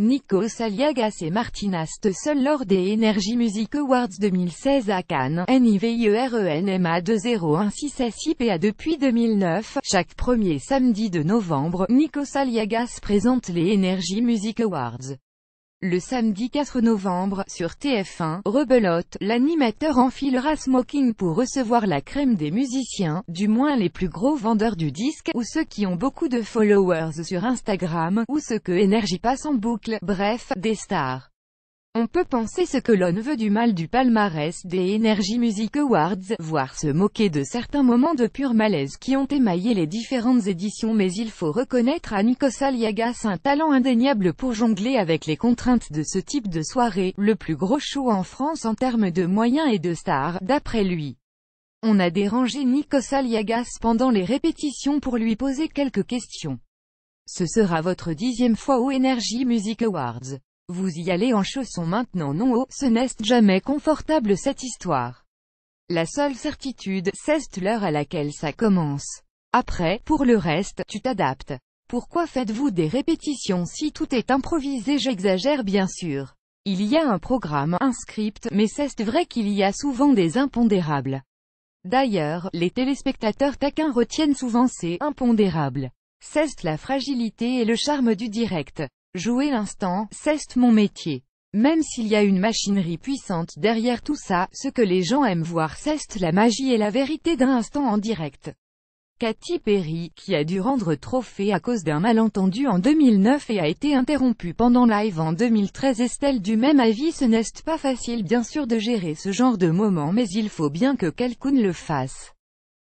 Nico Saliagas et Martina Stussel lors des Energy Music Awards 2016 à Cannes, NIVIERENMA 2016 pa depuis 2009, chaque premier samedi de novembre, Nico Saliagas présente les Energy Music Awards. Le samedi 4 novembre, sur TF1, Rebelote, l'animateur enfilera Smoking pour recevoir la crème des musiciens, du moins les plus gros vendeurs du disque, ou ceux qui ont beaucoup de followers sur Instagram, ou ceux que Energy passe en boucle, bref, des stars. On peut penser ce que l'on veut du mal du palmarès des Energy Music Awards, voire se moquer de certains moments de pur malaise qui ont émaillé les différentes éditions mais il faut reconnaître à Nikos Aliagas un talent indéniable pour jongler avec les contraintes de ce type de soirée, le plus gros show en France en termes de moyens et de stars, d'après lui. On a dérangé Nikos Aliagas pendant les répétitions pour lui poser quelques questions. Ce sera votre dixième fois aux Energy Music Awards. Vous y allez en chaussons maintenant non haut, oh, ce n'est jamais confortable cette histoire. La seule certitude, c'est l'heure à laquelle ça commence. Après, pour le reste, tu t'adaptes. Pourquoi faites-vous des répétitions si tout est improvisé J'exagère bien sûr. Il y a un programme, un script, mais c'est vrai qu'il y a souvent des impondérables. D'ailleurs, les téléspectateurs taquins retiennent souvent ces « impondérables ». C'est la fragilité et le charme du direct. Jouer l'instant, c'est mon métier. Même s'il y a une machinerie puissante derrière tout ça, ce que les gens aiment voir c'est la magie et la vérité d'un instant en direct. Katy Perry, qui a dû rendre trophée à cause d'un malentendu en 2009 et a été interrompue pendant live en 2013 Estelle du même avis ce n'est pas facile bien sûr de gérer ce genre de moment mais il faut bien que quelqu'un le fasse.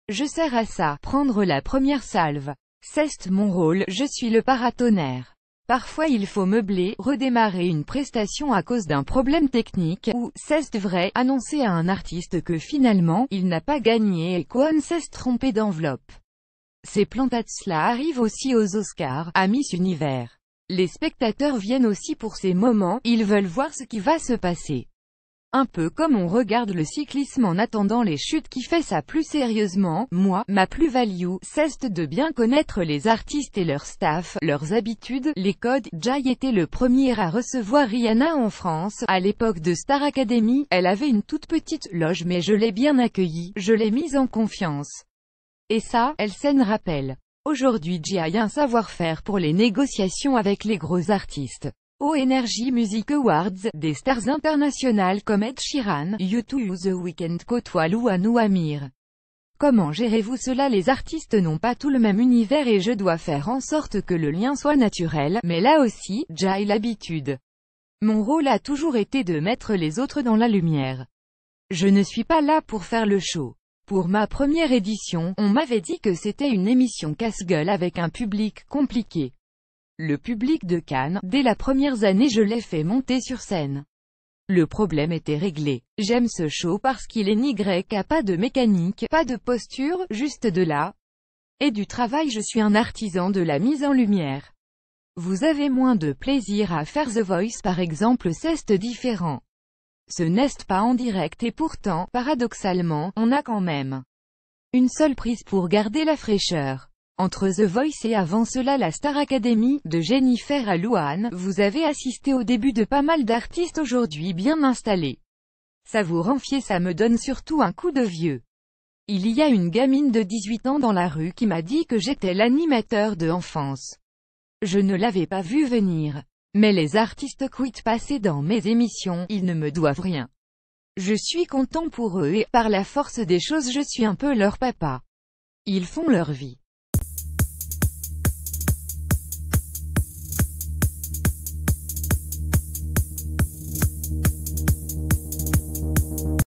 Je sers à ça, prendre la première salve. C'est mon rôle, je suis le paratonnerre. Parfois il faut meubler, redémarrer une prestation à cause d'un problème technique, ou, c'est vrai, annoncer à un artiste que finalement, il n'a pas gagné et qu'on s'est trompé d'enveloppe. Ces plantes cela arrivent aussi aux Oscars, à Miss Univers. Les spectateurs viennent aussi pour ces moments, ils veulent voir ce qui va se passer. Un peu comme on regarde le cyclisme en attendant les chutes qui fait ça plus sérieusement, moi, ma plus-value, c'est de bien connaître les artistes et leur staff, leurs habitudes, les codes. Jai était le premier à recevoir Rihanna en France, à l'époque de Star Academy, elle avait une toute petite loge mais je l'ai bien accueillie, je l'ai mise en confiance. Et ça, s'en rappelle. Aujourd'hui Jai a un savoir-faire pour les négociations avec les gros artistes. Aux Energy Music Awards, des stars internationales comme Ed Sheeran, U2 ou The Weekend côtoient ou ou Amir. Comment gérez-vous cela Les artistes n'ont pas tout le même univers et je dois faire en sorte que le lien soit naturel, mais là aussi, j'ai l'habitude. Mon rôle a toujours été de mettre les autres dans la lumière. Je ne suis pas là pour faire le show. Pour ma première édition, on m'avait dit que c'était une émission casse-gueule avec un public compliqué. Le public de Cannes, dès la première année je l'ai fait monter sur scène. Le problème était réglé. J'aime ce show parce qu'il est ni grec pas de mécanique, pas de posture, juste de là. et du travail je suis un artisan de la mise en lumière. Vous avez moins de plaisir à faire The Voice par exemple c'est différent. Ce n'est pas en direct et pourtant, paradoxalement, on a quand même une seule prise pour garder la fraîcheur. Entre The Voice et avant cela la Star Academy, de Jennifer à Louane, vous avez assisté au début de pas mal d'artistes aujourd'hui bien installés. Ça vous fier, ça me donne surtout un coup de vieux. Il y a une gamine de 18 ans dans la rue qui m'a dit que j'étais l'animateur de enfance. Je ne l'avais pas vu venir. Mais les artistes quittent passer dans mes émissions, ils ne me doivent rien. Je suis content pour eux et, par la force des choses je suis un peu leur papa. Ils font leur vie.